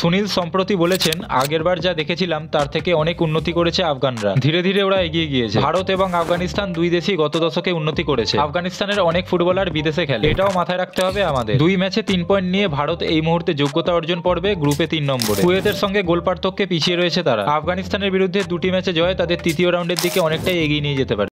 সুনীল সম্প্রতি বলেছেন আগেরবার যা দেখেছিলাম তার থেকে অনেক উন্নতি করেছে আফগানরা ধীরে ধীরে ওরা এগিয়ে গিয়েছে ভারত এবং আফগানিস্তান দুই দেশই গত দশকে উন্নতি করেছে আফগানিস্তানের অনেক ফুটবলার বিদেশে খেলে এটাও মাথায় রাখতে হবে আমাদের দুই ম্যাচে তিন পয়েন্ট নিয়ে ভারত এই মুহূর্তে যোগ্যতা অর্জন পর্বে গ্রুপে তিন নম্বরে কুয়েতের সঙ্গে গোল পার্থক্যে পিছিয়ে রয়েছে তারা আফগানিস্তানের বিরুদ্ধে দুটি ম্যাচে জয় তাদের তৃতীয় রাউন্ডের দিকে অনেকটাই এগিয়ে নিয়ে যেতে পারে